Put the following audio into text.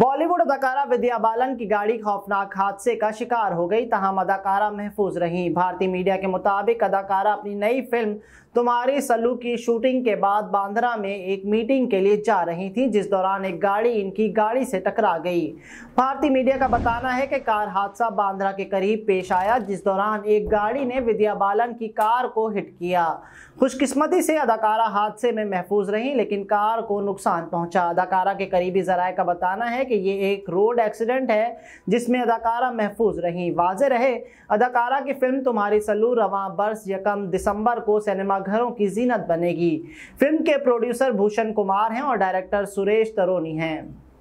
बॉलीवुड अदाकारा विद्या बालन की गाड़ी खौफनाक हादसे का शिकार हो गई तहम अदाकारा महफूज रहीं भारतीय मीडिया के मुताबिक अदाकारा अपनी नई फिल्म तुम्हारी सलू की शूटिंग के बाद बांद्रा में एक मीटिंग के लिए जा रही थी जिस दौरान एक गाड़ी इनकी गाड़ी से टकरा गई भारतीय मीडिया का बताना है कि कार हादसा बांद्रा के करीब पेश आया जिस दौरान एक गाड़ी ने विद्या बालन की कार को हिट किया खुशकिस्मती से अदाकारा हादसे में महफूज रहीं लेकिन कार को नुकसान पहुंचा अदाकारा के करीबी जराये का बताना है है कि ये एक रोड एक्सीडेंट है जिसमें अदाकारा महफूज रहीं वाज रहे अदाकारा की फिल्म तुम्हारी सलू रवा बर्स यकम दिसंबर को सिनेमाघरों की जीनत बनेगी फिल्म के प्रोड्यूसर भूषण कुमार हैं और डायरेक्टर सुरेश तरोनी हैं